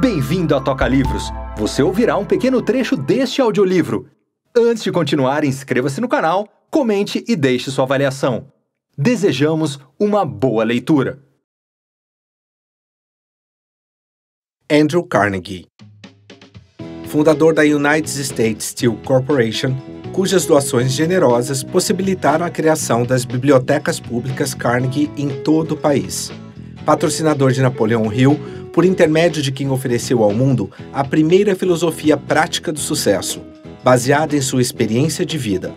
Bem-vindo a Toca Livros! Você ouvirá um pequeno trecho deste audiolivro. Antes de continuar, inscreva-se no canal, comente e deixe sua avaliação. Desejamos uma boa leitura! Andrew Carnegie, fundador da United States Steel Corporation, cujas doações generosas possibilitaram a criação das bibliotecas públicas Carnegie em todo o país. Patrocinador de Napoleão Hill, por intermédio de quem ofereceu ao mundo a primeira filosofia prática do sucesso, baseada em sua experiência de vida.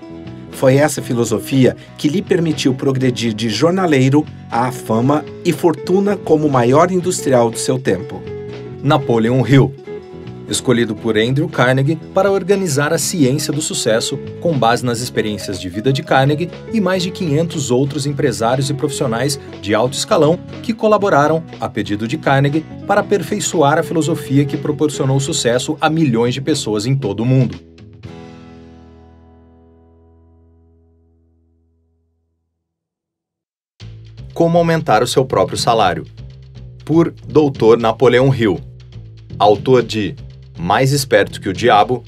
Foi essa filosofia que lhe permitiu progredir de jornaleiro à fama e fortuna como maior industrial do seu tempo. Napoleon Hill escolhido por Andrew Carnegie para organizar a ciência do sucesso com base nas experiências de vida de Carnegie e mais de 500 outros empresários e profissionais de alto escalão que colaboraram, a pedido de Carnegie, para aperfeiçoar a filosofia que proporcionou sucesso a milhões de pessoas em todo o mundo. Como aumentar o seu próprio salário? Por Dr. Napoleão Hill, autor de mais esperto que o diabo,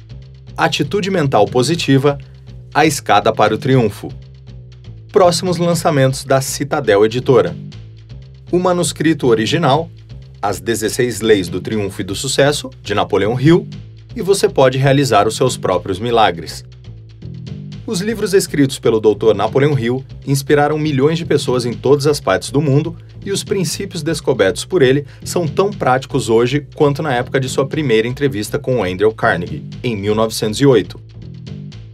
atitude mental positiva, a escada para o triunfo. Próximos lançamentos da Citadel Editora. O manuscrito original, As 16 Leis do Triunfo e do Sucesso, de Napoleão Hill, e você pode realizar os seus próprios milagres. Os livros escritos pelo Dr. Napoleão Hill inspiraram milhões de pessoas em todas as partes do mundo e os princípios descobertos por ele são tão práticos hoje quanto na época de sua primeira entrevista com Andrew Carnegie, em 1908.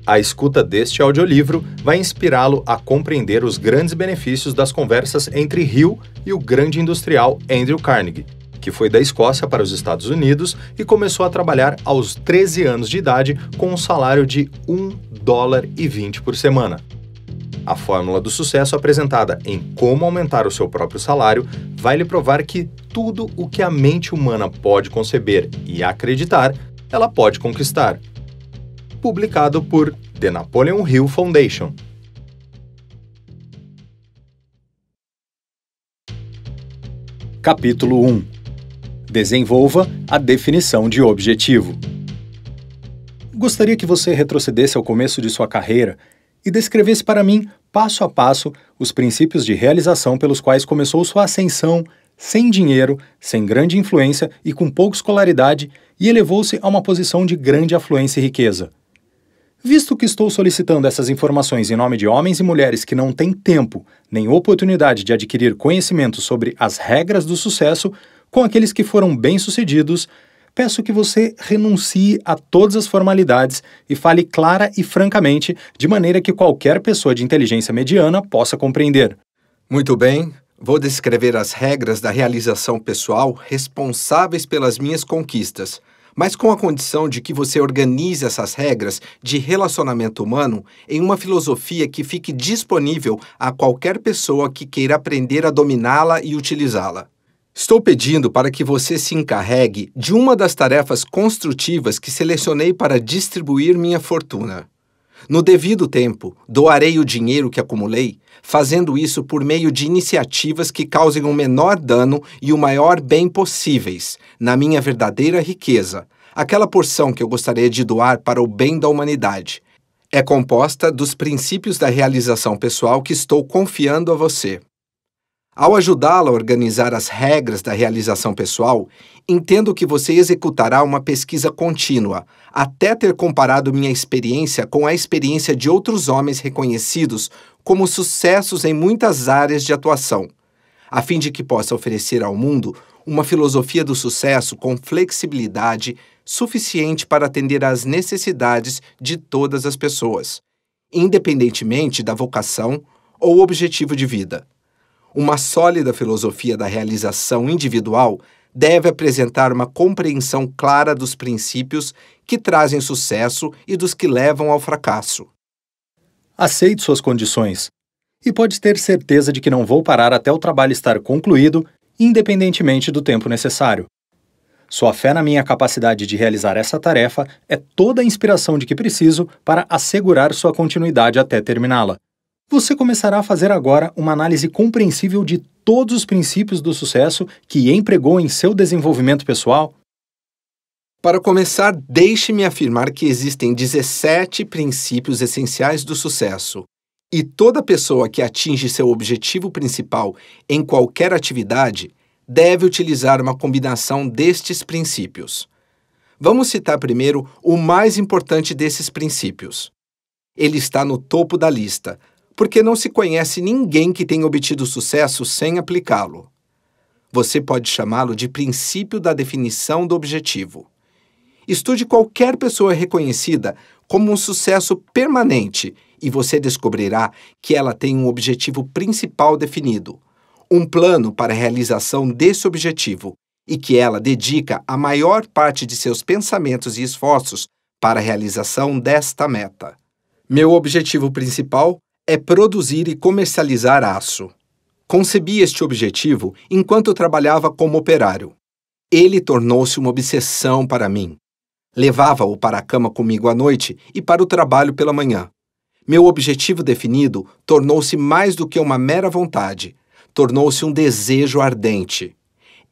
A escuta deste audiolivro vai inspirá-lo a compreender os grandes benefícios das conversas entre Hill e o grande industrial Andrew Carnegie, que foi da Escócia para os Estados Unidos e começou a trabalhar aos 13 anos de idade com um salário de 1 dólar e 20 por semana. A fórmula do sucesso apresentada em Como Aumentar o Seu Próprio Salário vai lhe provar que tudo o que a mente humana pode conceber e acreditar, ela pode conquistar. Publicado por The Napoleon Hill Foundation. Capítulo 1 Desenvolva a definição de objetivo. Gostaria que você retrocedesse ao começo de sua carreira e descrevesse para mim, passo a passo, os princípios de realização pelos quais começou sua ascensão, sem dinheiro, sem grande influência e com pouca escolaridade, e elevou-se a uma posição de grande afluência e riqueza. Visto que estou solicitando essas informações em nome de homens e mulheres que não têm tempo nem oportunidade de adquirir conhecimento sobre as regras do sucesso, com aqueles que foram bem-sucedidos, peço que você renuncie a todas as formalidades e fale clara e francamente, de maneira que qualquer pessoa de inteligência mediana possa compreender. Muito bem, vou descrever as regras da realização pessoal responsáveis pelas minhas conquistas mas com a condição de que você organize essas regras de relacionamento humano em uma filosofia que fique disponível a qualquer pessoa que queira aprender a dominá-la e utilizá-la. Estou pedindo para que você se encarregue de uma das tarefas construtivas que selecionei para distribuir minha fortuna. No devido tempo, doarei o dinheiro que acumulei, fazendo isso por meio de iniciativas que causem o menor dano e o maior bem possíveis, na minha verdadeira riqueza, aquela porção que eu gostaria de doar para o bem da humanidade. É composta dos princípios da realização pessoal que estou confiando a você. Ao ajudá-la a organizar as regras da realização pessoal, entendo que você executará uma pesquisa contínua, até ter comparado minha experiência com a experiência de outros homens reconhecidos como sucessos em muitas áreas de atuação, a fim de que possa oferecer ao mundo uma filosofia do sucesso com flexibilidade suficiente para atender às necessidades de todas as pessoas, independentemente da vocação ou objetivo de vida. Uma sólida filosofia da realização individual deve apresentar uma compreensão clara dos princípios que trazem sucesso e dos que levam ao fracasso. Aceite suas condições e pode ter certeza de que não vou parar até o trabalho estar concluído, independentemente do tempo necessário. Sua fé na minha capacidade de realizar essa tarefa é toda a inspiração de que preciso para assegurar sua continuidade até terminá-la. Você começará a fazer agora uma análise compreensível de todos os princípios do sucesso que empregou em seu desenvolvimento pessoal? Para começar, deixe-me afirmar que existem 17 princípios essenciais do sucesso. E toda pessoa que atinge seu objetivo principal em qualquer atividade deve utilizar uma combinação destes princípios. Vamos citar primeiro o mais importante desses princípios. Ele está no topo da lista, porque não se conhece ninguém que tenha obtido sucesso sem aplicá-lo. Você pode chamá-lo de princípio da definição do objetivo. Estude qualquer pessoa reconhecida como um sucesso permanente e você descobrirá que ela tem um objetivo principal definido, um plano para a realização desse objetivo e que ela dedica a maior parte de seus pensamentos e esforços para a realização desta meta. Meu objetivo principal é produzir e comercializar aço. Concebi este objetivo enquanto trabalhava como operário. Ele tornou-se uma obsessão para mim. Levava-o para a cama comigo à noite e para o trabalho pela manhã. Meu objetivo definido tornou-se mais do que uma mera vontade, tornou-se um desejo ardente.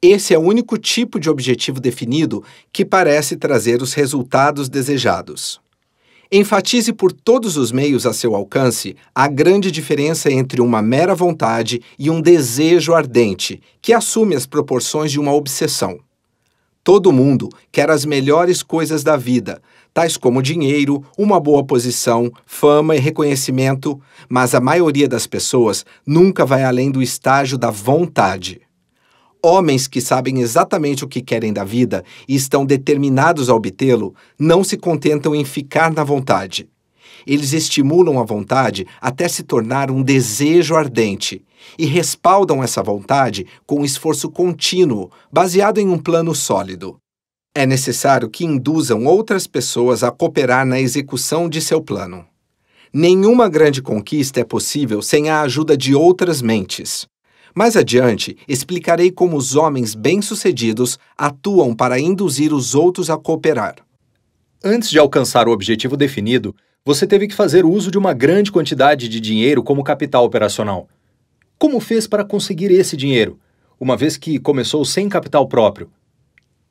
Esse é o único tipo de objetivo definido que parece trazer os resultados desejados. Enfatize por todos os meios a seu alcance a grande diferença entre uma mera vontade e um desejo ardente, que assume as proporções de uma obsessão. Todo mundo quer as melhores coisas da vida, tais como dinheiro, uma boa posição, fama e reconhecimento, mas a maioria das pessoas nunca vai além do estágio da vontade. Homens que sabem exatamente o que querem da vida e estão determinados a obtê-lo não se contentam em ficar na vontade. Eles estimulam a vontade até se tornar um desejo ardente e respaldam essa vontade com um esforço contínuo, baseado em um plano sólido. É necessário que induzam outras pessoas a cooperar na execução de seu plano. Nenhuma grande conquista é possível sem a ajuda de outras mentes. Mais adiante, explicarei como os homens bem-sucedidos atuam para induzir os outros a cooperar. Antes de alcançar o objetivo definido, você teve que fazer uso de uma grande quantidade de dinheiro como capital operacional. Como fez para conseguir esse dinheiro, uma vez que começou sem capital próprio?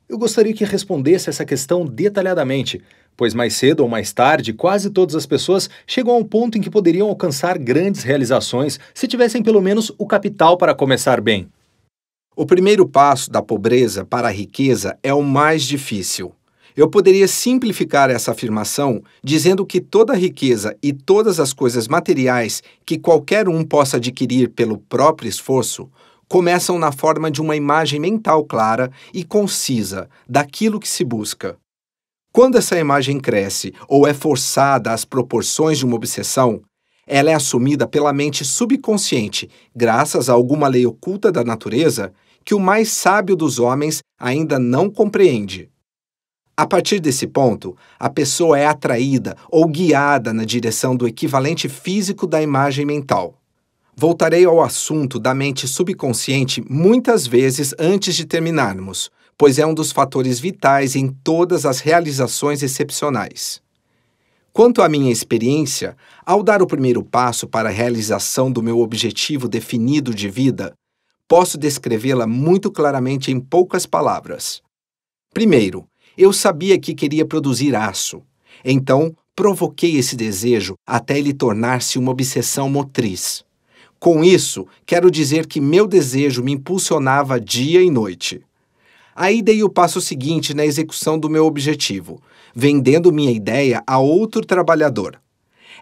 Eu gostaria que respondesse essa questão detalhadamente, pois mais cedo ou mais tarde, quase todas as pessoas chegam a um ponto em que poderiam alcançar grandes realizações se tivessem pelo menos o capital para começar bem. O primeiro passo da pobreza para a riqueza é o mais difícil. Eu poderia simplificar essa afirmação dizendo que toda riqueza e todas as coisas materiais que qualquer um possa adquirir pelo próprio esforço começam na forma de uma imagem mental clara e concisa daquilo que se busca. Quando essa imagem cresce ou é forçada às proporções de uma obsessão, ela é assumida pela mente subconsciente, graças a alguma lei oculta da natureza que o mais sábio dos homens ainda não compreende. A partir desse ponto, a pessoa é atraída ou guiada na direção do equivalente físico da imagem mental. Voltarei ao assunto da mente subconsciente muitas vezes antes de terminarmos, pois é um dos fatores vitais em todas as realizações excepcionais. Quanto à minha experiência, ao dar o primeiro passo para a realização do meu objetivo definido de vida, posso descrevê-la muito claramente em poucas palavras. Primeiro, eu sabia que queria produzir aço. Então, provoquei esse desejo até ele tornar-se uma obsessão motriz. Com isso, quero dizer que meu desejo me impulsionava dia e noite. Aí dei o passo seguinte na execução do meu objetivo, vendendo minha ideia a outro trabalhador.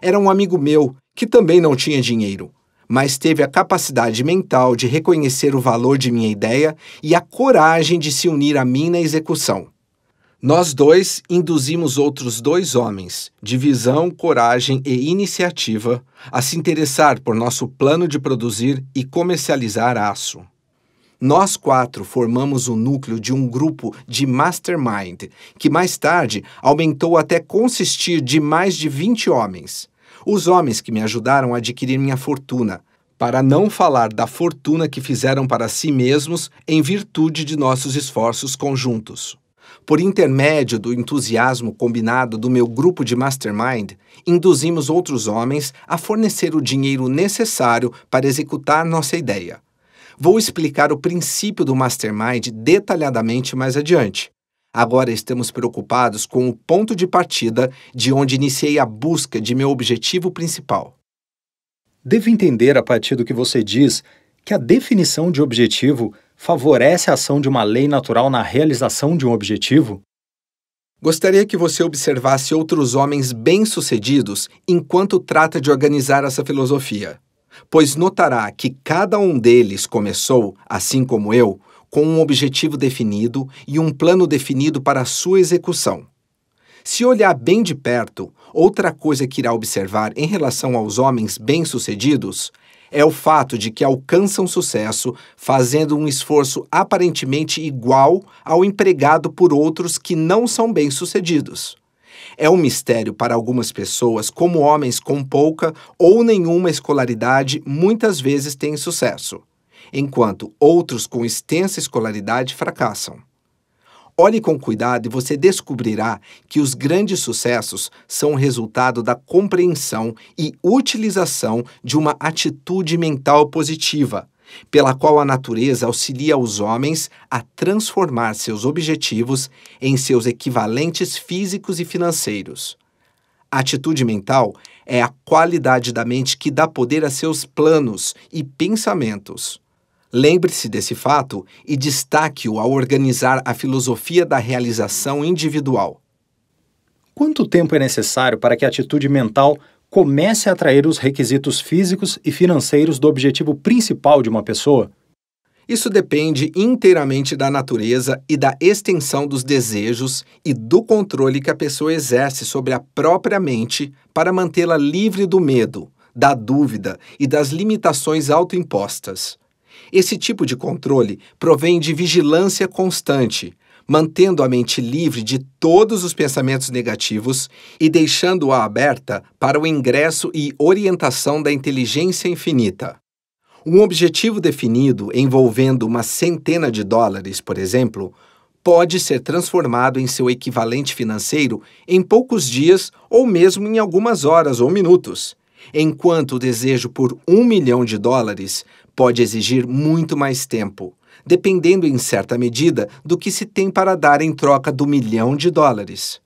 Era um amigo meu que também não tinha dinheiro, mas teve a capacidade mental de reconhecer o valor de minha ideia e a coragem de se unir a mim na execução. Nós dois induzimos outros dois homens, de visão, coragem e iniciativa, a se interessar por nosso plano de produzir e comercializar aço. Nós quatro formamos o núcleo de um grupo de mastermind, que mais tarde aumentou até consistir de mais de 20 homens. Os homens que me ajudaram a adquirir minha fortuna, para não falar da fortuna que fizeram para si mesmos em virtude de nossos esforços conjuntos. Por intermédio do entusiasmo combinado do meu grupo de mastermind, induzimos outros homens a fornecer o dinheiro necessário para executar nossa ideia. Vou explicar o princípio do Mastermind detalhadamente mais adiante. Agora estamos preocupados com o ponto de partida de onde iniciei a busca de meu objetivo principal. Devo entender, a partir do que você diz, que a definição de objetivo favorece a ação de uma lei natural na realização de um objetivo? Gostaria que você observasse outros homens bem-sucedidos enquanto trata de organizar essa filosofia pois notará que cada um deles começou, assim como eu, com um objetivo definido e um plano definido para a sua execução. Se olhar bem de perto, outra coisa que irá observar em relação aos homens bem-sucedidos é o fato de que alcançam sucesso fazendo um esforço aparentemente igual ao empregado por outros que não são bem-sucedidos. É um mistério para algumas pessoas como homens com pouca ou nenhuma escolaridade muitas vezes têm sucesso, enquanto outros com extensa escolaridade fracassam. Olhe com cuidado e você descobrirá que os grandes sucessos são resultado da compreensão e utilização de uma atitude mental positiva pela qual a natureza auxilia os homens a transformar seus objetivos em seus equivalentes físicos e financeiros. A atitude mental é a qualidade da mente que dá poder a seus planos e pensamentos. Lembre-se desse fato e destaque-o ao organizar a filosofia da realização individual. Quanto tempo é necessário para que a atitude mental comece a atrair os requisitos físicos e financeiros do objetivo principal de uma pessoa? Isso depende inteiramente da natureza e da extensão dos desejos e do controle que a pessoa exerce sobre a própria mente para mantê-la livre do medo, da dúvida e das limitações autoimpostas. Esse tipo de controle provém de vigilância constante, mantendo a mente livre de todos os pensamentos negativos e deixando-a aberta para o ingresso e orientação da inteligência infinita. Um objetivo definido envolvendo uma centena de dólares, por exemplo, pode ser transformado em seu equivalente financeiro em poucos dias ou mesmo em algumas horas ou minutos, enquanto o desejo por um milhão de dólares pode exigir muito mais tempo, dependendo em certa medida do que se tem para dar em troca do milhão de dólares.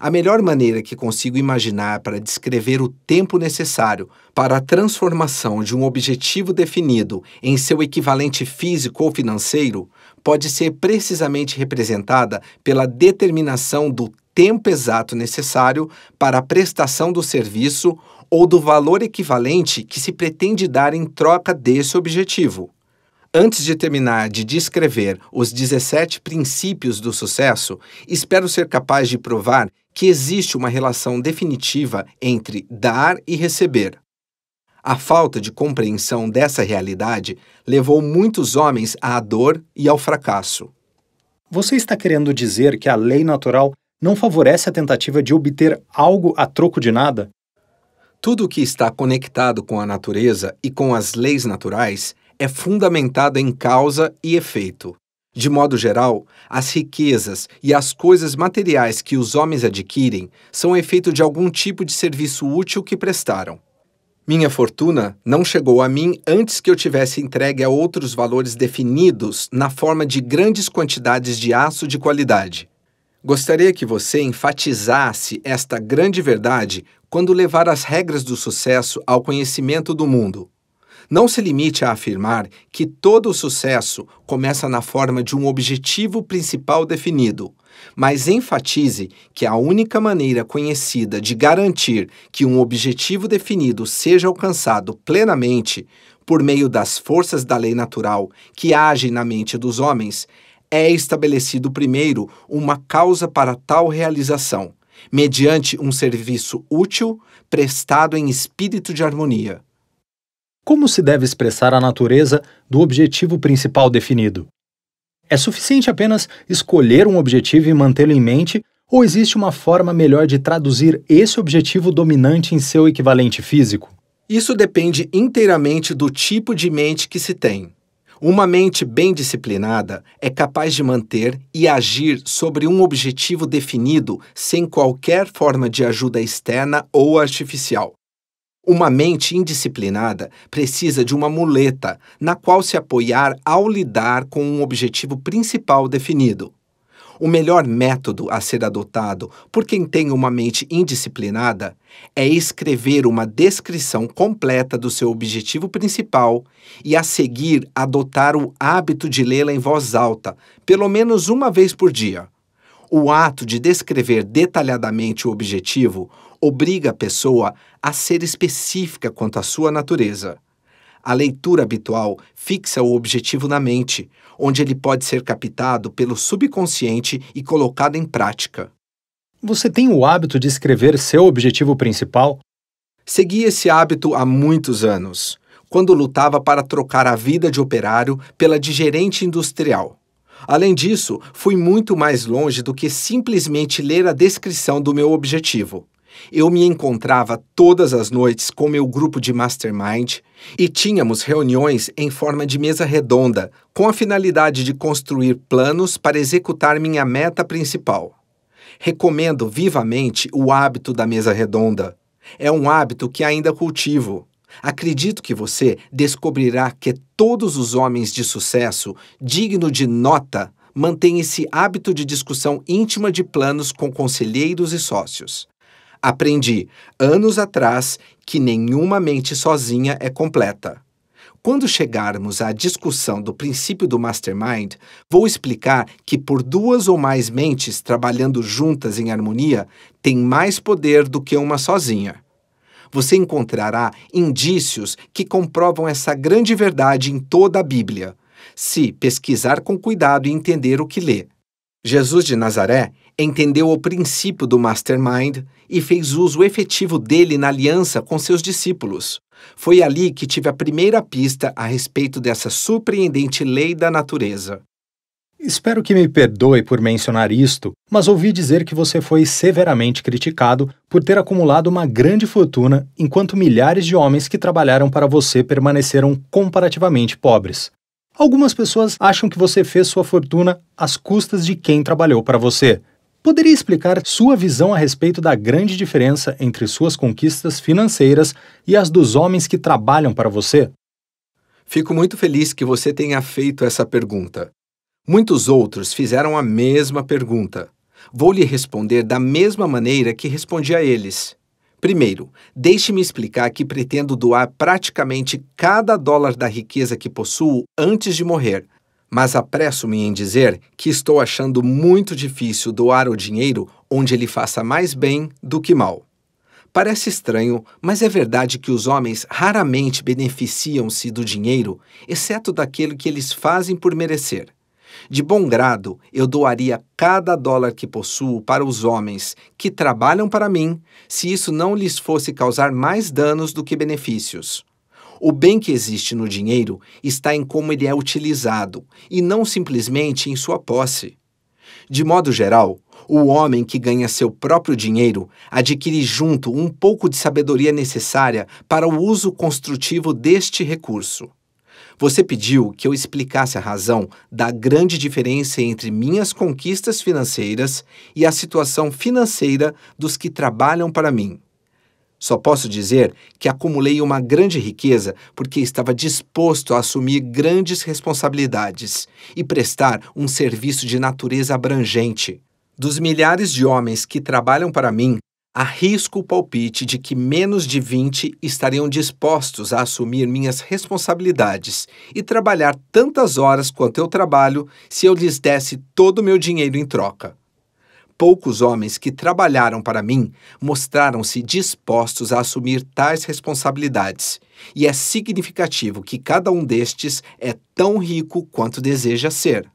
A melhor maneira que consigo imaginar para descrever o tempo necessário para a transformação de um objetivo definido em seu equivalente físico ou financeiro pode ser precisamente representada pela determinação do tempo exato necessário para a prestação do serviço ou do valor equivalente que se pretende dar em troca desse objetivo. Antes de terminar de descrever os 17 princípios do sucesso, espero ser capaz de provar que existe uma relação definitiva entre dar e receber. A falta de compreensão dessa realidade levou muitos homens à dor e ao fracasso. Você está querendo dizer que a lei natural não favorece a tentativa de obter algo a troco de nada? Tudo o que está conectado com a natureza e com as leis naturais é fundamentada em causa e efeito. De modo geral, as riquezas e as coisas materiais que os homens adquirem são efeito de algum tipo de serviço útil que prestaram. Minha fortuna não chegou a mim antes que eu tivesse entregue a outros valores definidos na forma de grandes quantidades de aço de qualidade. Gostaria que você enfatizasse esta grande verdade quando levar as regras do sucesso ao conhecimento do mundo. Não se limite a afirmar que todo o sucesso começa na forma de um objetivo principal definido, mas enfatize que a única maneira conhecida de garantir que um objetivo definido seja alcançado plenamente por meio das forças da lei natural que agem na mente dos homens é estabelecido primeiro uma causa para tal realização, mediante um serviço útil prestado em espírito de harmonia como se deve expressar a natureza do objetivo principal definido? É suficiente apenas escolher um objetivo e mantê-lo em mente, ou existe uma forma melhor de traduzir esse objetivo dominante em seu equivalente físico? Isso depende inteiramente do tipo de mente que se tem. Uma mente bem disciplinada é capaz de manter e agir sobre um objetivo definido sem qualquer forma de ajuda externa ou artificial. Uma mente indisciplinada precisa de uma muleta na qual se apoiar ao lidar com um objetivo principal definido. O melhor método a ser adotado por quem tem uma mente indisciplinada é escrever uma descrição completa do seu objetivo principal e, a seguir, adotar o hábito de lê-la em voz alta, pelo menos uma vez por dia. O ato de descrever detalhadamente o objetivo obriga a pessoa a ser específica quanto à sua natureza. A leitura habitual fixa o objetivo na mente, onde ele pode ser captado pelo subconsciente e colocado em prática. Você tem o hábito de escrever seu objetivo principal? Segui esse hábito há muitos anos, quando lutava para trocar a vida de operário pela de gerente industrial. Além disso, fui muito mais longe do que simplesmente ler a descrição do meu objetivo. Eu me encontrava todas as noites com meu grupo de mastermind e tínhamos reuniões em forma de mesa redonda, com a finalidade de construir planos para executar minha meta principal. Recomendo vivamente o hábito da mesa redonda. É um hábito que ainda cultivo. Acredito que você descobrirá que todos os homens de sucesso, digno de nota, mantêm esse hábito de discussão íntima de planos com conselheiros e sócios. Aprendi anos atrás que nenhuma mente sozinha é completa. Quando chegarmos à discussão do princípio do mastermind, vou explicar que por duas ou mais mentes trabalhando juntas em harmonia tem mais poder do que uma sozinha. Você encontrará indícios que comprovam essa grande verdade em toda a Bíblia, se pesquisar com cuidado e entender o que lê. Jesus de Nazaré entendeu o princípio do mastermind e fez uso efetivo dele na aliança com seus discípulos. Foi ali que tive a primeira pista a respeito dessa surpreendente lei da natureza. Espero que me perdoe por mencionar isto, mas ouvi dizer que você foi severamente criticado por ter acumulado uma grande fortuna enquanto milhares de homens que trabalharam para você permaneceram comparativamente pobres. Algumas pessoas acham que você fez sua fortuna às custas de quem trabalhou para você. Poderia explicar sua visão a respeito da grande diferença entre suas conquistas financeiras e as dos homens que trabalham para você? Fico muito feliz que você tenha feito essa pergunta. Muitos outros fizeram a mesma pergunta. Vou lhe responder da mesma maneira que respondi a eles. Primeiro, deixe-me explicar que pretendo doar praticamente cada dólar da riqueza que possuo antes de morrer, mas apresso-me em dizer que estou achando muito difícil doar o dinheiro onde ele faça mais bem do que mal. Parece estranho, mas é verdade que os homens raramente beneficiam-se do dinheiro, exceto daquele que eles fazem por merecer. De bom grado, eu doaria cada dólar que possuo para os homens que trabalham para mim, se isso não lhes fosse causar mais danos do que benefícios. O bem que existe no dinheiro está em como ele é utilizado e não simplesmente em sua posse. De modo geral, o homem que ganha seu próprio dinheiro adquire junto um pouco de sabedoria necessária para o uso construtivo deste recurso. Você pediu que eu explicasse a razão da grande diferença entre minhas conquistas financeiras e a situação financeira dos que trabalham para mim. Só posso dizer que acumulei uma grande riqueza porque estava disposto a assumir grandes responsabilidades e prestar um serviço de natureza abrangente. Dos milhares de homens que trabalham para mim, arrisco o palpite de que menos de 20 estariam dispostos a assumir minhas responsabilidades e trabalhar tantas horas quanto eu trabalho se eu lhes desse todo o meu dinheiro em troca. Poucos homens que trabalharam para mim mostraram-se dispostos a assumir tais responsabilidades, e é significativo que cada um destes é tão rico quanto deseja ser.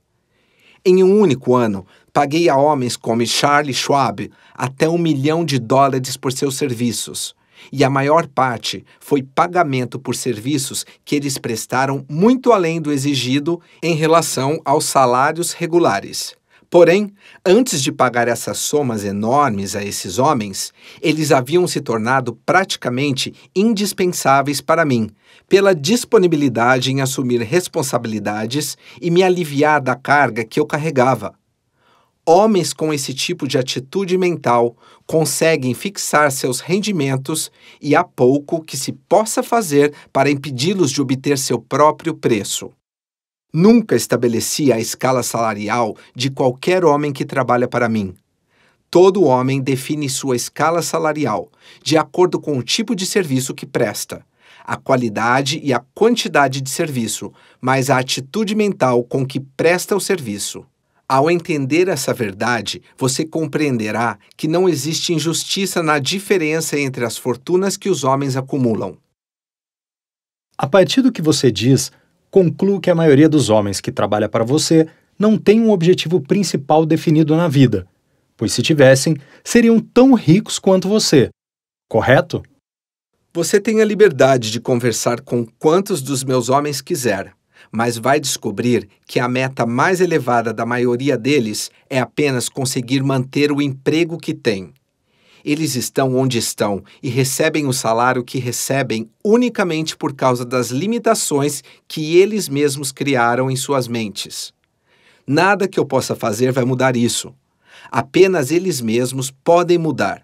Em um único ano, Paguei a homens como Charles Schwab até um milhão de dólares por seus serviços, e a maior parte foi pagamento por serviços que eles prestaram muito além do exigido em relação aos salários regulares. Porém, antes de pagar essas somas enormes a esses homens, eles haviam se tornado praticamente indispensáveis para mim, pela disponibilidade em assumir responsabilidades e me aliviar da carga que eu carregava. Homens com esse tipo de atitude mental conseguem fixar seus rendimentos e há pouco que se possa fazer para impedi-los de obter seu próprio preço. Nunca estabeleci a escala salarial de qualquer homem que trabalha para mim. Todo homem define sua escala salarial de acordo com o tipo de serviço que presta, a qualidade e a quantidade de serviço, mas a atitude mental com que presta o serviço. Ao entender essa verdade, você compreenderá que não existe injustiça na diferença entre as fortunas que os homens acumulam. A partir do que você diz, concluo que a maioria dos homens que trabalha para você não tem um objetivo principal definido na vida, pois se tivessem, seriam tão ricos quanto você. Correto? Você tem a liberdade de conversar com quantos dos meus homens quiser mas vai descobrir que a meta mais elevada da maioria deles é apenas conseguir manter o emprego que tem. Eles estão onde estão e recebem o salário que recebem unicamente por causa das limitações que eles mesmos criaram em suas mentes. Nada que eu possa fazer vai mudar isso. Apenas eles mesmos podem mudar.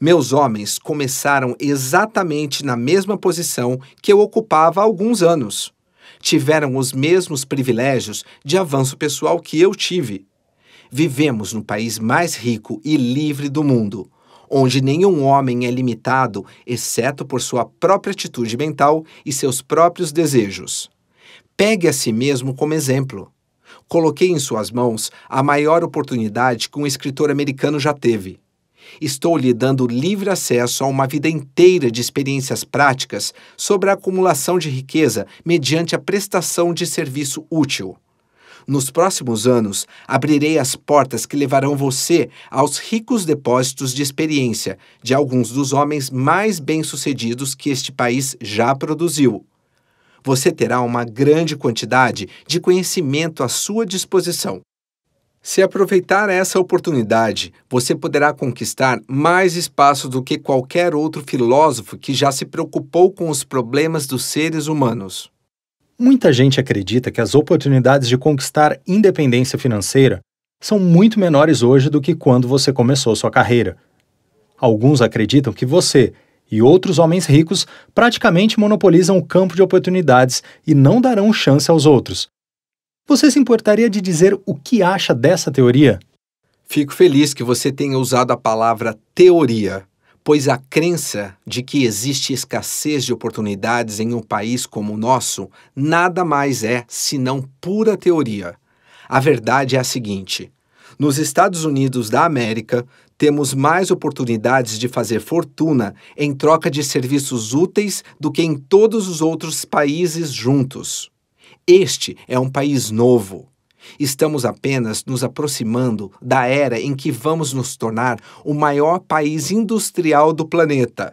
Meus homens começaram exatamente na mesma posição que eu ocupava há alguns anos tiveram os mesmos privilégios de avanço pessoal que eu tive. Vivemos no país mais rico e livre do mundo, onde nenhum homem é limitado exceto por sua própria atitude mental e seus próprios desejos. Pegue a si mesmo como exemplo. Coloquei em suas mãos a maior oportunidade que um escritor americano já teve Estou lhe dando livre acesso a uma vida inteira de experiências práticas sobre a acumulação de riqueza mediante a prestação de serviço útil. Nos próximos anos, abrirei as portas que levarão você aos ricos depósitos de experiência de alguns dos homens mais bem-sucedidos que este país já produziu. Você terá uma grande quantidade de conhecimento à sua disposição. Se aproveitar essa oportunidade, você poderá conquistar mais espaço do que qualquer outro filósofo que já se preocupou com os problemas dos seres humanos. Muita gente acredita que as oportunidades de conquistar independência financeira são muito menores hoje do que quando você começou sua carreira. Alguns acreditam que você e outros homens ricos praticamente monopolizam o campo de oportunidades e não darão chance aos outros, você se importaria de dizer o que acha dessa teoria? Fico feliz que você tenha usado a palavra teoria, pois a crença de que existe escassez de oportunidades em um país como o nosso nada mais é senão pura teoria. A verdade é a seguinte: nos Estados Unidos da América, temos mais oportunidades de fazer fortuna em troca de serviços úteis do que em todos os outros países juntos. Este é um país novo. Estamos apenas nos aproximando da era em que vamos nos tornar o maior país industrial do planeta.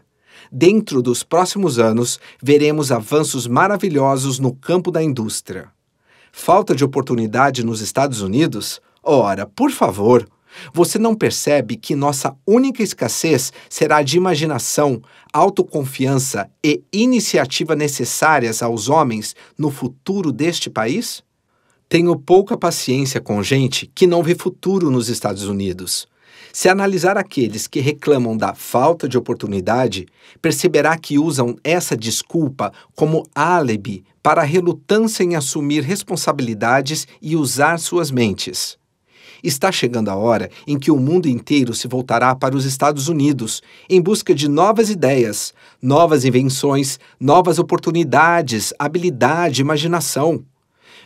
Dentro dos próximos anos, veremos avanços maravilhosos no campo da indústria. Falta de oportunidade nos Estados Unidos? Ora, por favor! Você não percebe que nossa única escassez será de imaginação, autoconfiança e iniciativa necessárias aos homens no futuro deste país? Tenho pouca paciência com gente que não vê futuro nos Estados Unidos. Se analisar aqueles que reclamam da falta de oportunidade, perceberá que usam essa desculpa como álibi para a relutância em assumir responsabilidades e usar suas mentes. Está chegando a hora em que o mundo inteiro se voltará para os Estados Unidos em busca de novas ideias, novas invenções, novas oportunidades, habilidade, imaginação.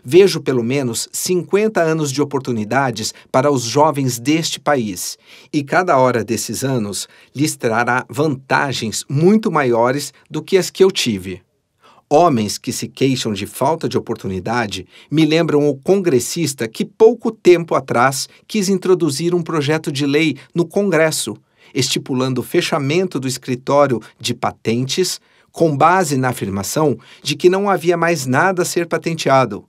Vejo pelo menos 50 anos de oportunidades para os jovens deste país, e cada hora desses anos lhes trará vantagens muito maiores do que as que eu tive. Homens que se queixam de falta de oportunidade me lembram o congressista que pouco tempo atrás quis introduzir um projeto de lei no Congresso, estipulando o fechamento do escritório de patentes com base na afirmação de que não havia mais nada a ser patenteado.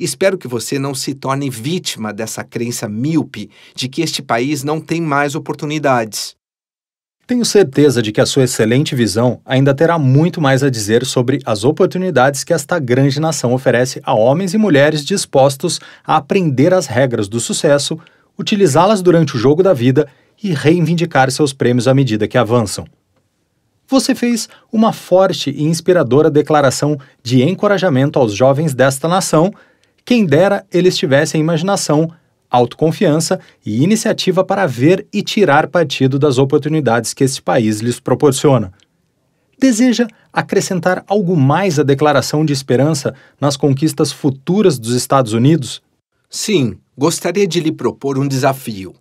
Espero que você não se torne vítima dessa crença míope de que este país não tem mais oportunidades. Tenho certeza de que a sua excelente visão ainda terá muito mais a dizer sobre as oportunidades que esta grande nação oferece a homens e mulheres dispostos a aprender as regras do sucesso, utilizá-las durante o jogo da vida e reivindicar seus prêmios à medida que avançam. Você fez uma forte e inspiradora declaração de encorajamento aos jovens desta nação, quem dera eles tivessem imaginação autoconfiança e iniciativa para ver e tirar partido das oportunidades que esse país lhes proporciona. Deseja acrescentar algo mais à declaração de esperança nas conquistas futuras dos Estados Unidos? Sim, gostaria de lhe propor um desafio.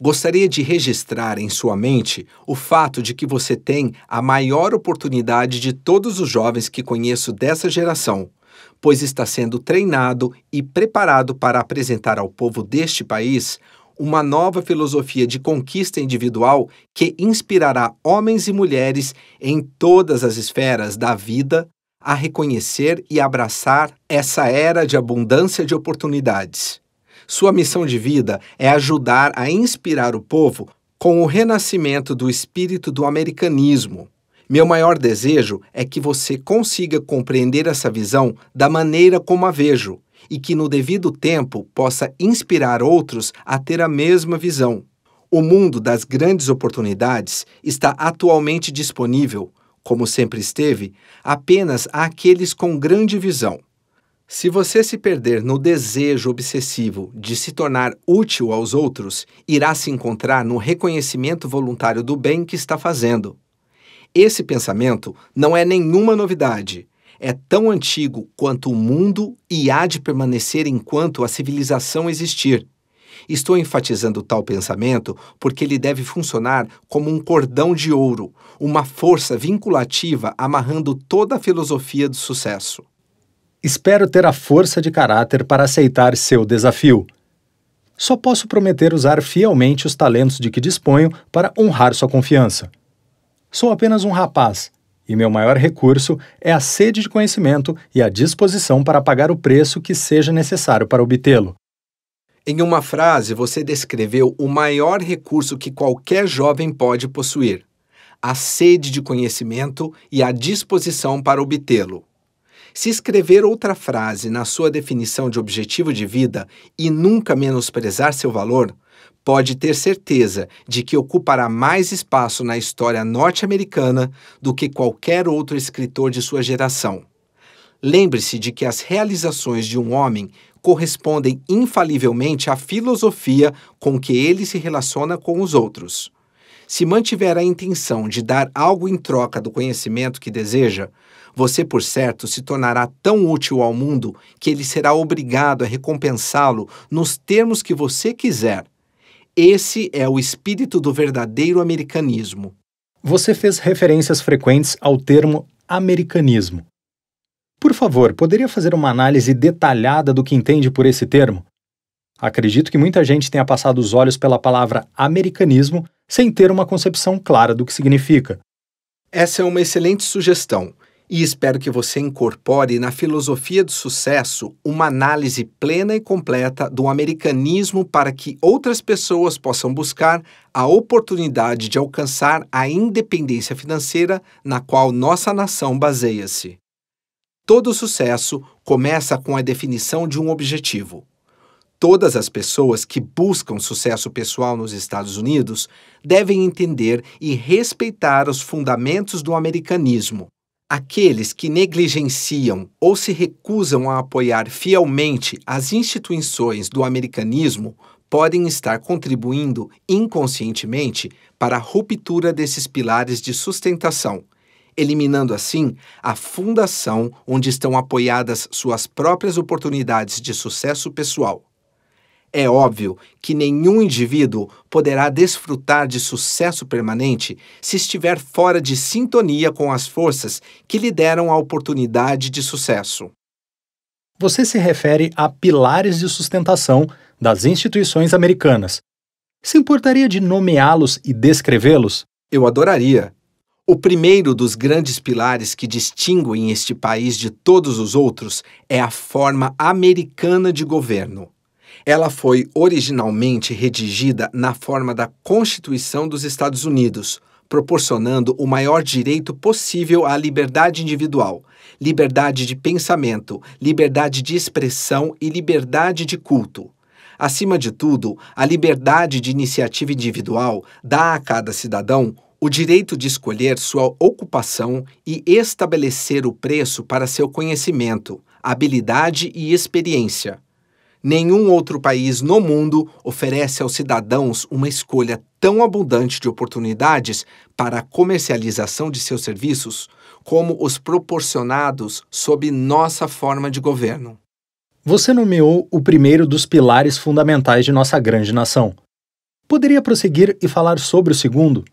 Gostaria de registrar em sua mente o fato de que você tem a maior oportunidade de todos os jovens que conheço dessa geração pois está sendo treinado e preparado para apresentar ao povo deste país uma nova filosofia de conquista individual que inspirará homens e mulheres em todas as esferas da vida a reconhecer e abraçar essa era de abundância de oportunidades. Sua missão de vida é ajudar a inspirar o povo com o renascimento do espírito do americanismo, meu maior desejo é que você consiga compreender essa visão da maneira como a vejo e que, no devido tempo, possa inspirar outros a ter a mesma visão. O mundo das grandes oportunidades está atualmente disponível, como sempre esteve, apenas àqueles com grande visão. Se você se perder no desejo obsessivo de se tornar útil aos outros, irá se encontrar no reconhecimento voluntário do bem que está fazendo. Esse pensamento não é nenhuma novidade. É tão antigo quanto o mundo e há de permanecer enquanto a civilização existir. Estou enfatizando tal pensamento porque ele deve funcionar como um cordão de ouro, uma força vinculativa amarrando toda a filosofia do sucesso. Espero ter a força de caráter para aceitar seu desafio. Só posso prometer usar fielmente os talentos de que disponho para honrar sua confiança. Sou apenas um rapaz, e meu maior recurso é a sede de conhecimento e a disposição para pagar o preço que seja necessário para obtê-lo. Em uma frase, você descreveu o maior recurso que qualquer jovem pode possuir: a sede de conhecimento e a disposição para obtê-lo. Se escrever outra frase na sua definição de objetivo de vida e nunca menosprezar seu valor, pode ter certeza de que ocupará mais espaço na história norte-americana do que qualquer outro escritor de sua geração. Lembre-se de que as realizações de um homem correspondem infalivelmente à filosofia com que ele se relaciona com os outros. Se mantiver a intenção de dar algo em troca do conhecimento que deseja, você, por certo, se tornará tão útil ao mundo que ele será obrigado a recompensá-lo nos termos que você quiser, esse é o espírito do verdadeiro americanismo. Você fez referências frequentes ao termo americanismo. Por favor, poderia fazer uma análise detalhada do que entende por esse termo? Acredito que muita gente tenha passado os olhos pela palavra americanismo sem ter uma concepção clara do que significa. Essa é uma excelente sugestão e espero que você incorpore na filosofia do sucesso uma análise plena e completa do americanismo para que outras pessoas possam buscar a oportunidade de alcançar a independência financeira na qual nossa nação baseia-se. Todo sucesso começa com a definição de um objetivo. Todas as pessoas que buscam sucesso pessoal nos Estados Unidos devem entender e respeitar os fundamentos do americanismo Aqueles que negligenciam ou se recusam a apoiar fielmente as instituições do americanismo podem estar contribuindo inconscientemente para a ruptura desses pilares de sustentação, eliminando assim a fundação onde estão apoiadas suas próprias oportunidades de sucesso pessoal. É óbvio que nenhum indivíduo poderá desfrutar de sucesso permanente se estiver fora de sintonia com as forças que lhe deram a oportunidade de sucesso. Você se refere a pilares de sustentação das instituições americanas. Se importaria de nomeá-los e descrevê-los? Eu adoraria. O primeiro dos grandes pilares que distinguem este país de todos os outros é a forma americana de governo. Ela foi originalmente redigida na forma da Constituição dos Estados Unidos, proporcionando o maior direito possível à liberdade individual, liberdade de pensamento, liberdade de expressão e liberdade de culto. Acima de tudo, a liberdade de iniciativa individual dá a cada cidadão o direito de escolher sua ocupação e estabelecer o preço para seu conhecimento, habilidade e experiência. Nenhum outro país no mundo oferece aos cidadãos uma escolha tão abundante de oportunidades para a comercialização de seus serviços como os proporcionados sob nossa forma de governo. Você nomeou o primeiro dos pilares fundamentais de nossa grande nação. Poderia prosseguir e falar sobre o segundo?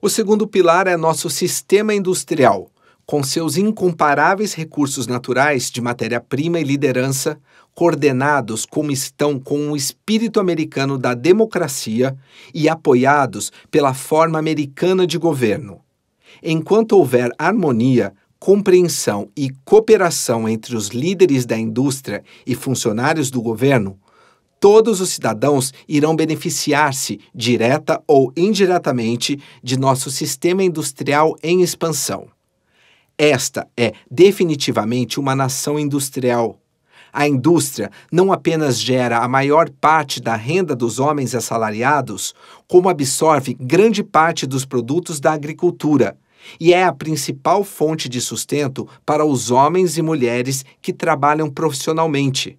O segundo pilar é nosso sistema industrial, com seus incomparáveis recursos naturais de matéria-prima e liderança, coordenados como estão com o espírito americano da democracia e apoiados pela forma americana de governo. Enquanto houver harmonia, compreensão e cooperação entre os líderes da indústria e funcionários do governo, todos os cidadãos irão beneficiar-se, direta ou indiretamente, de nosso sistema industrial em expansão. Esta é definitivamente uma nação industrial. A indústria não apenas gera a maior parte da renda dos homens assalariados, como absorve grande parte dos produtos da agricultura e é a principal fonte de sustento para os homens e mulheres que trabalham profissionalmente.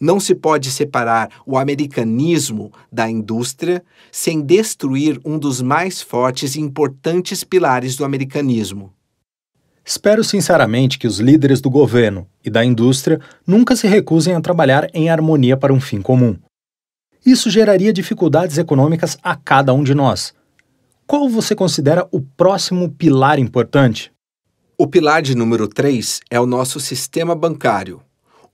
Não se pode separar o americanismo da indústria sem destruir um dos mais fortes e importantes pilares do americanismo. Espero sinceramente que os líderes do governo e da indústria nunca se recusem a trabalhar em harmonia para um fim comum. Isso geraria dificuldades econômicas a cada um de nós. Qual você considera o próximo pilar importante? O pilar de número 3 é o nosso sistema bancário,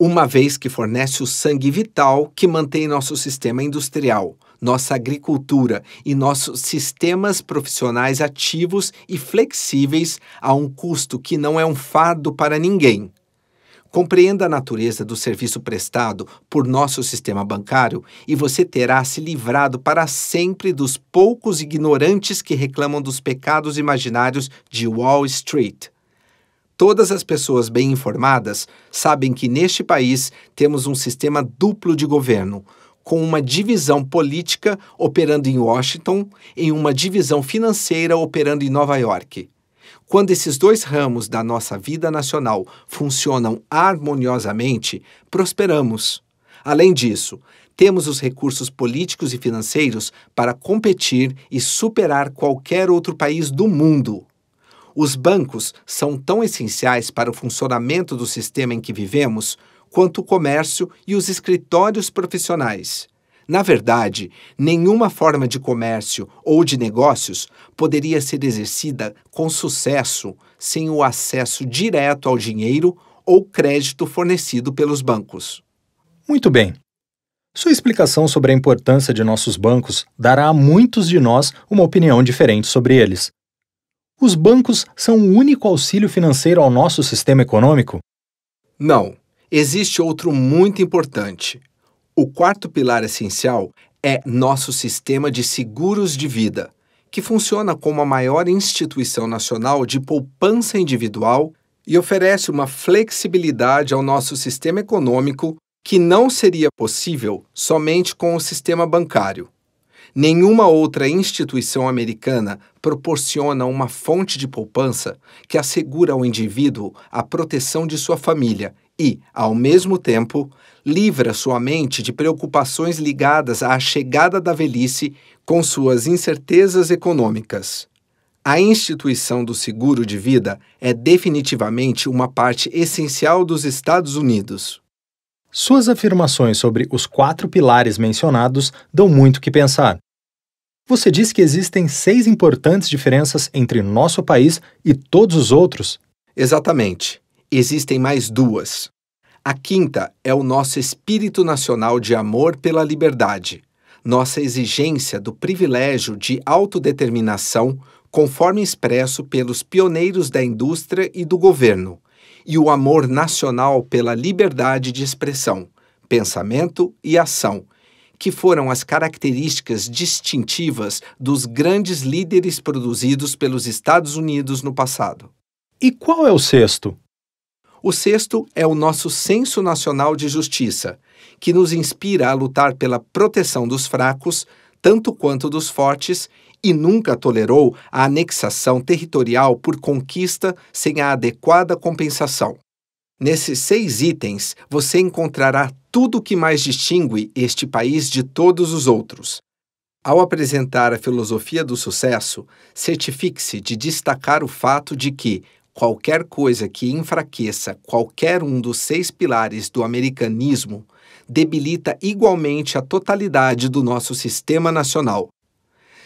uma vez que fornece o sangue vital que mantém nosso sistema industrial, nossa agricultura e nossos sistemas profissionais ativos e flexíveis a um custo que não é um fardo para ninguém. Compreenda a natureza do serviço prestado por nosso sistema bancário e você terá se livrado para sempre dos poucos ignorantes que reclamam dos pecados imaginários de Wall Street. Todas as pessoas bem informadas sabem que neste país temos um sistema duplo de governo com uma divisão política operando em Washington e uma divisão financeira operando em Nova York. Quando esses dois ramos da nossa vida nacional funcionam harmoniosamente, prosperamos. Além disso, temos os recursos políticos e financeiros para competir e superar qualquer outro país do mundo. Os bancos são tão essenciais para o funcionamento do sistema em que vivemos quanto o comércio e os escritórios profissionais. Na verdade, nenhuma forma de comércio ou de negócios poderia ser exercida com sucesso sem o acesso direto ao dinheiro ou crédito fornecido pelos bancos. Muito bem. Sua explicação sobre a importância de nossos bancos dará a muitos de nós uma opinião diferente sobre eles. Os bancos são o único auxílio financeiro ao nosso sistema econômico? Não. Existe outro muito importante. O quarto pilar essencial é nosso sistema de seguros de vida, que funciona como a maior instituição nacional de poupança individual e oferece uma flexibilidade ao nosso sistema econômico que não seria possível somente com o sistema bancário. Nenhuma outra instituição americana proporciona uma fonte de poupança que assegura ao indivíduo a proteção de sua família e, ao mesmo tempo, livra sua mente de preocupações ligadas à chegada da velhice com suas incertezas econômicas. A instituição do seguro de vida é definitivamente uma parte essencial dos Estados Unidos. Suas afirmações sobre os quatro pilares mencionados dão muito que pensar. Você diz que existem seis importantes diferenças entre nosso país e todos os outros? Exatamente. Existem mais duas. A quinta é o nosso espírito nacional de amor pela liberdade, nossa exigência do privilégio de autodeterminação, conforme expresso pelos pioneiros da indústria e do governo, e o amor nacional pela liberdade de expressão, pensamento e ação, que foram as características distintivas dos grandes líderes produzidos pelos Estados Unidos no passado. E qual é o sexto? O sexto é o nosso senso nacional de justiça, que nos inspira a lutar pela proteção dos fracos, tanto quanto dos fortes, e nunca tolerou a anexação territorial por conquista sem a adequada compensação. Nesses seis itens, você encontrará tudo o que mais distingue este país de todos os outros. Ao apresentar a filosofia do sucesso, certifique-se de destacar o fato de que Qualquer coisa que enfraqueça qualquer um dos seis pilares do americanismo debilita igualmente a totalidade do nosso sistema nacional.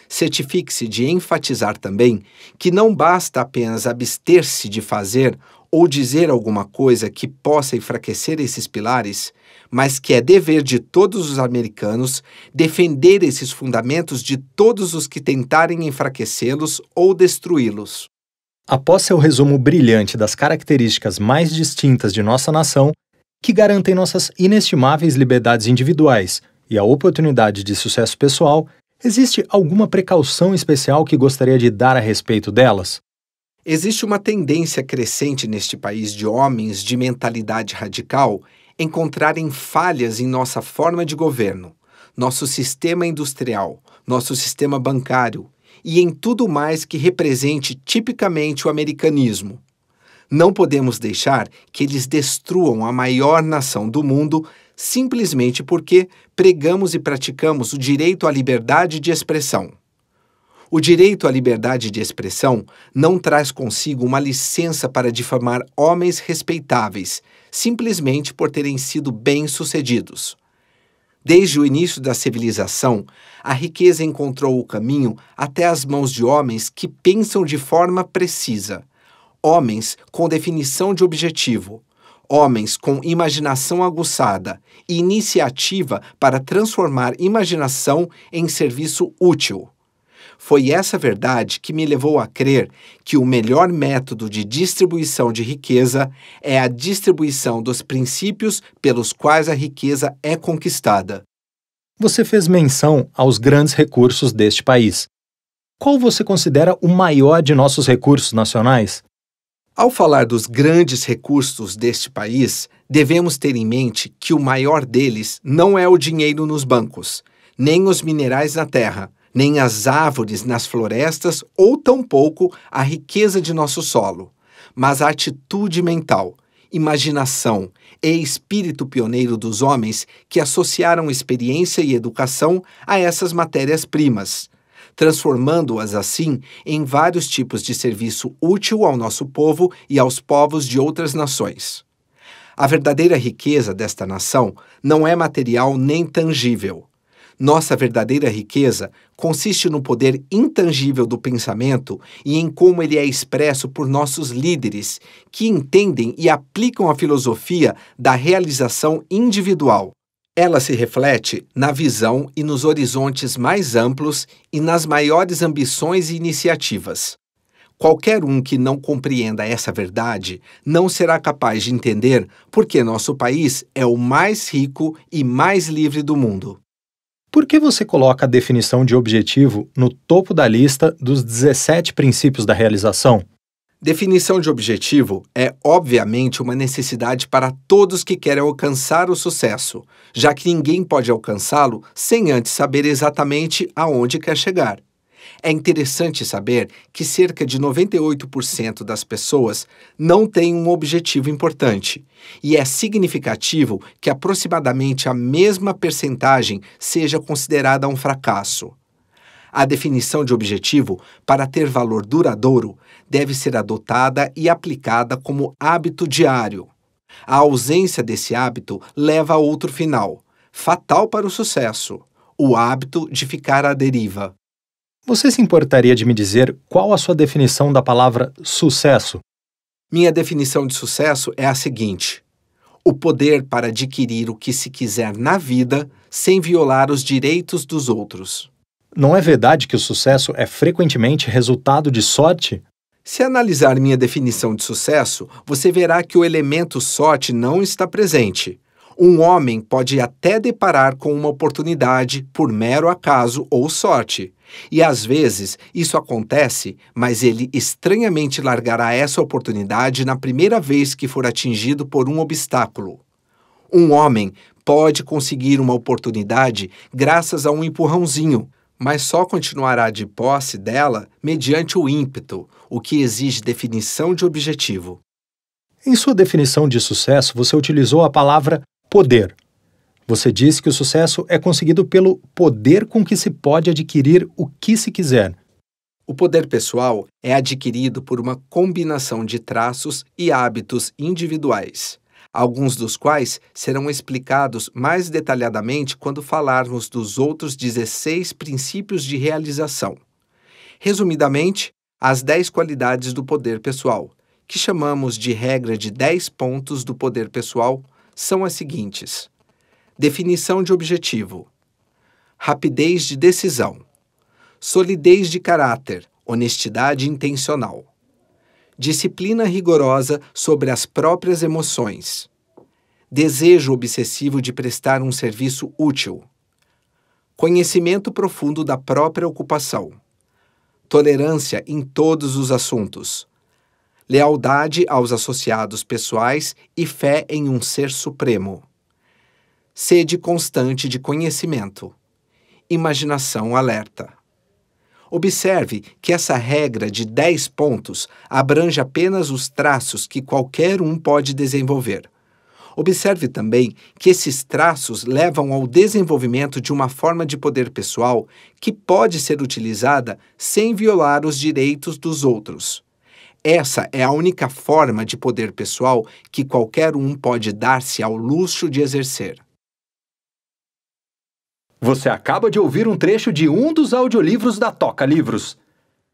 Certifique-se de enfatizar também que não basta apenas abster-se de fazer ou dizer alguma coisa que possa enfraquecer esses pilares, mas que é dever de todos os americanos defender esses fundamentos de todos os que tentarem enfraquecê-los ou destruí-los. Após seu resumo brilhante das características mais distintas de nossa nação, que garantem nossas inestimáveis liberdades individuais e a oportunidade de sucesso pessoal, existe alguma precaução especial que gostaria de dar a respeito delas? Existe uma tendência crescente neste país de homens de mentalidade radical encontrarem falhas em nossa forma de governo, nosso sistema industrial, nosso sistema bancário e em tudo mais que represente tipicamente o americanismo. Não podemos deixar que eles destruam a maior nação do mundo simplesmente porque pregamos e praticamos o direito à liberdade de expressão. O direito à liberdade de expressão não traz consigo uma licença para difamar homens respeitáveis, simplesmente por terem sido bem-sucedidos. Desde o início da civilização, a riqueza encontrou o caminho até as mãos de homens que pensam de forma precisa, homens com definição de objetivo, homens com imaginação aguçada e iniciativa para transformar imaginação em serviço útil. Foi essa verdade que me levou a crer que o melhor método de distribuição de riqueza é a distribuição dos princípios pelos quais a riqueza é conquistada. Você fez menção aos grandes recursos deste país. Qual você considera o maior de nossos recursos nacionais? Ao falar dos grandes recursos deste país, devemos ter em mente que o maior deles não é o dinheiro nos bancos, nem os minerais na terra, nem as árvores nas florestas ou tampouco a riqueza de nosso solo, mas a atitude mental, imaginação e espírito pioneiro dos homens que associaram experiência e educação a essas matérias-primas, transformando-as assim em vários tipos de serviço útil ao nosso povo e aos povos de outras nações. A verdadeira riqueza desta nação não é material nem tangível, nossa verdadeira riqueza consiste no poder intangível do pensamento e em como ele é expresso por nossos líderes, que entendem e aplicam a filosofia da realização individual. Ela se reflete na visão e nos horizontes mais amplos e nas maiores ambições e iniciativas. Qualquer um que não compreenda essa verdade não será capaz de entender por que nosso país é o mais rico e mais livre do mundo. Por que você coloca a definição de objetivo no topo da lista dos 17 princípios da realização? Definição de objetivo é, obviamente, uma necessidade para todos que querem alcançar o sucesso, já que ninguém pode alcançá-lo sem antes saber exatamente aonde quer chegar. É interessante saber que cerca de 98% das pessoas não têm um objetivo importante, e é significativo que aproximadamente a mesma percentagem seja considerada um fracasso. A definição de objetivo, para ter valor duradouro, deve ser adotada e aplicada como hábito diário. A ausência desse hábito leva a outro final, fatal para o sucesso: o hábito de ficar à deriva. Você se importaria de me dizer qual a sua definição da palavra sucesso? Minha definição de sucesso é a seguinte: o poder para adquirir o que se quiser na vida sem violar os direitos dos outros. Não é verdade que o sucesso é frequentemente resultado de sorte? Se analisar minha definição de sucesso, você verá que o elemento sorte não está presente. Um homem pode até deparar com uma oportunidade por mero acaso ou sorte. E às vezes isso acontece, mas ele estranhamente largará essa oportunidade na primeira vez que for atingido por um obstáculo. Um homem pode conseguir uma oportunidade graças a um empurrãozinho, mas só continuará de posse dela mediante o ímpeto, o que exige definição de objetivo. Em sua definição de sucesso, você utilizou a palavra Poder. Você disse que o sucesso é conseguido pelo poder com que se pode adquirir o que se quiser. O poder pessoal é adquirido por uma combinação de traços e hábitos individuais, alguns dos quais serão explicados mais detalhadamente quando falarmos dos outros 16 princípios de realização. Resumidamente, as 10 qualidades do poder pessoal, que chamamos de regra de 10 pontos do poder pessoal são as seguintes: definição de objetivo, rapidez de decisão, solidez de caráter, honestidade intencional, disciplina rigorosa sobre as próprias emoções, desejo obsessivo de prestar um serviço útil, conhecimento profundo da própria ocupação, tolerância em todos os assuntos, lealdade aos associados pessoais e fé em um ser supremo. Sede constante de conhecimento. Imaginação alerta. Observe que essa regra de 10 pontos abrange apenas os traços que qualquer um pode desenvolver. Observe também que esses traços levam ao desenvolvimento de uma forma de poder pessoal que pode ser utilizada sem violar os direitos dos outros. Essa é a única forma de poder pessoal que qualquer um pode dar-se ao luxo de exercer. Você acaba de ouvir um trecho de um dos audiolivros da Toca Livros.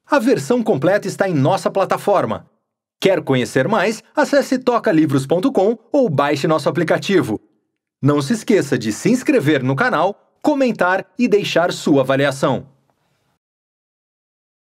A versão completa está em nossa plataforma. Quer conhecer mais? Acesse tocalivros.com ou baixe nosso aplicativo. Não se esqueça de se inscrever no canal, comentar e deixar sua avaliação.